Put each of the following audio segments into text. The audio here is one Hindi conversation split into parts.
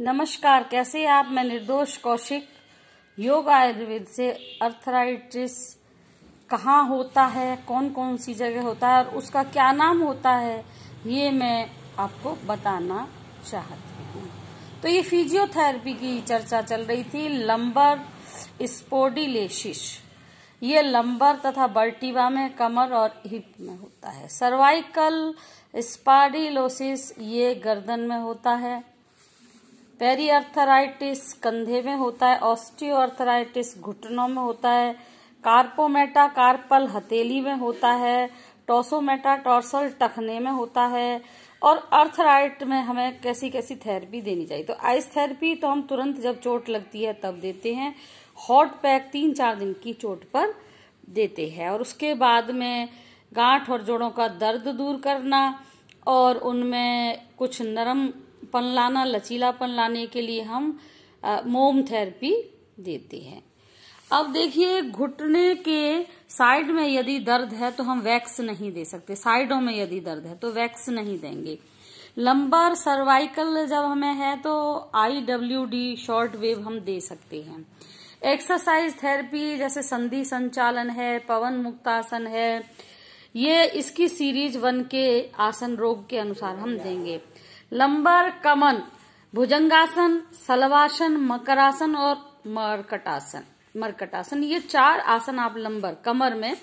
नमस्कार कैसे आप मैं निर्दोष कौशिक योग आयुर्वेद से अर्थराइटिस कहाँ होता है कौन कौन सी जगह होता है और उसका क्या नाम होता है ये मैं आपको बताना चाहती हूँ तो ये फिजियोथेरेपी की चर्चा चल रही थी लंबर स्पोडिलेशिस ये लंबर तथा बर्टिवा में कमर और हिप में होता है सर्वाइकल स्पाडिलोसिस ये गर्दन में होता है पेरीअर्थराइटिस कंधे में होता है ऑस्टियोआर्थराइटिस घुटनों में होता है कार्पोमेटा कार्पल हथेली में होता है टोसोमेटा टॉर्सल टखने में होता है और अर्थराइट में हमें कैसी कैसी थेरेपी देनी चाहिए तो आइस थेरेपी तो हम तुरंत जब चोट लगती है तब देते हैं हॉट पैक तीन चार दिन की चोट पर देते हैं और उसके बाद में गांठ और जोड़ों का दर्द दूर करना और उनमें कुछ नरम पन लाना लचीलापन लाने के लिए हम आ, मोम थेरेपी देते हैं अब देखिए घुटने के साइड में यदि दर्द है तो हम वैक्स नहीं दे सकते साइडों में यदि दर्द है तो वैक्स नहीं देंगे लंबर सर्वाइकल जब हमें है तो I W D short wave हम दे सकते हैं एक्सरसाइज थेरेपी जैसे संधि संचालन है पवन मुक्तासन है ये इसकी सीरीज वन के आसन रोग के अनुसार हम देंगे लंबर कमन भुजंगासन सलवासन मकरासन और मरकटासन मरकटासन ये चार आसन आप लंबर कमर में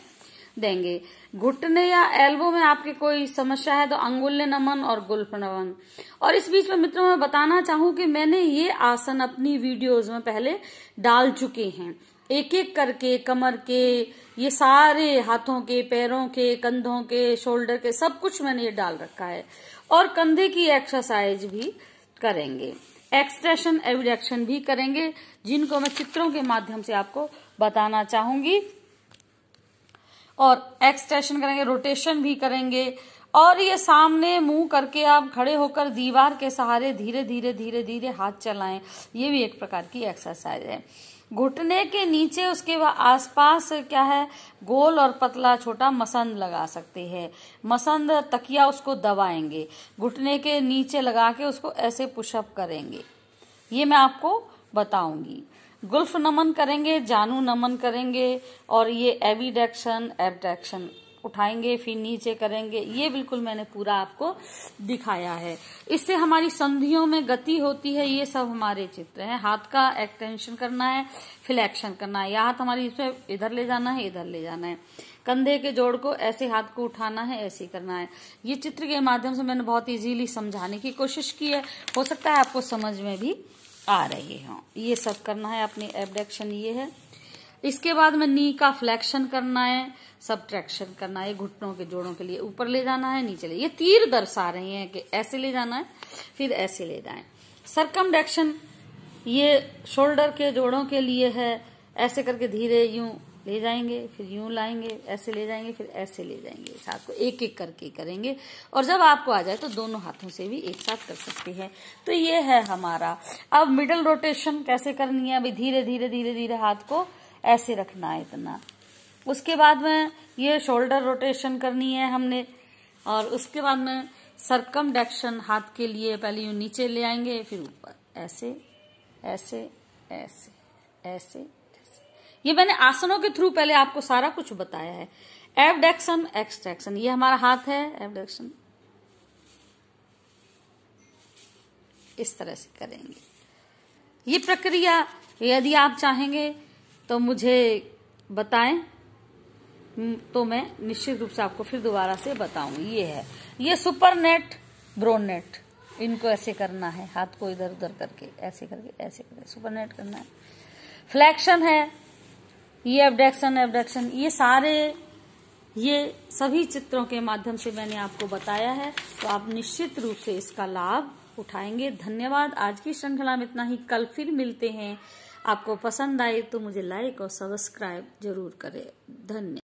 देंगे घुटने या एल्बो में आपकी कोई समस्या है तो अंगुल्य नमन और गुल्फ नमन और इस बीच में मित्रों मैं बताना चाहूं कि मैंने ये आसन अपनी वीडियोस में पहले डाल चुके हैं एक एक करके कमर के ये सारे हाथों के पैरों के कंधों के शोल्डर के सब कुछ मैंने ये डाल रखा है और कंधे की एक्सरसाइज भी करेंगे एक्सट्रेशन एविडक्शन भी करेंगे जिनको मैं चित्रों के माध्यम से आपको बताना चाहूंगी और एक्सट्रेशन करेंगे रोटेशन भी करेंगे और ये सामने मुंह करके आप खड़े होकर दीवार के सहारे धीरे धीरे धीरे धीरे हाथ चलाएं ये भी एक प्रकार की एक्सरसाइज है घुटने के नीचे उसके आसपास क्या है गोल और पतला छोटा मसंद लगा सकते हैं मसंद तकिया उसको दबाएंगे घुटने के नीचे लगा के उसको ऐसे पुशअप करेंगे ये मैं आपको बताऊंगी गुल्फ नमन करेंगे जानू नमन करेंगे और ये एविडेक्शन एबडेक्शन उठाएंगे फिर नीचे करेंगे ये बिल्कुल मैंने पूरा आपको दिखाया है इससे हमारी संधियों में गति होती है ये सब हमारे चित्र हैं हाथ का एक्सटेंशन करना है फिर एक्शन करना है या हाथ हमारी इसमें इधर ले जाना है इधर ले जाना है कंधे के जोड़ को ऐसे हाथ को उठाना है ऐसे करना है ये चित्र के माध्यम से मैंने बहुत इजीली समझाने की कोशिश की है हो सकता है आपको समझ में भी आ रही हो ये सब करना है अपनी एबडक्शन ये है इसके बाद में नी का फ्लैक्शन करना है ट्रैक्शन करना है घुटनों के जोड़ों के लिए ऊपर ले जाना है नीचे ले ये तीर दर्शा रहे हैं कि ऐसे ले जाना है फिर ऐसे ले जाए सरकम ये शोल्डर के जोड़ों के लिए है ऐसे करके धीरे यूं ले जाएंगे फिर यूं लाएंगे ऐसे ले जाएंगे फिर ऐसे ले जाएंगे इस हाथ को एक एक करके करेंगे और जब आपको आ जाए तो दोनों हाथों से भी एक साथ कर सकते हैं तो ये है हमारा अब मिडल रोटेशन कैसे करनी है अभी धीरे धीरे धीरे धीरे हाथ को ऐसे रखना है इतना उसके बाद में ये शोल्डर रोटेशन करनी है हमने और उसके बाद में सरकम डेक्शन हाथ के लिए पहले यू नीचे ले आएंगे फिर ऊपर ऐसे ऐसे ऐसे ऐसे ऐसे ये मैंने आसनों के थ्रू पहले आपको सारा कुछ बताया है एबडेक्शन एक्सट्रैक्शन ये हमारा हाथ है डेक्शन इस तरह से करेंगे ये प्रक्रिया यदि आप चाहेंगे तो मुझे बताएं हम्म, तो मैं निश्चित रूप से आपको फिर दोबारा से बताऊंगी ये है ये सुपर नेट ब्रोनेट इनको ऐसे करना है हाथ को इधर उधर करके ऐसे करके ऐसे करके सुपर नेट करना है फ्लैक्शन है ये एबडेक्शन एबडक्शन ये सारे ये सभी चित्रों के माध्यम से मैंने आपको बताया है तो आप निश्चित रूप से इसका लाभ उठाएंगे धन्यवाद आज की श्रृंखला में इतना ही कल फिर मिलते हैं आपको पसंद आए तो मुझे लाइक और सब्सक्राइब जरूर करें धन्यवाद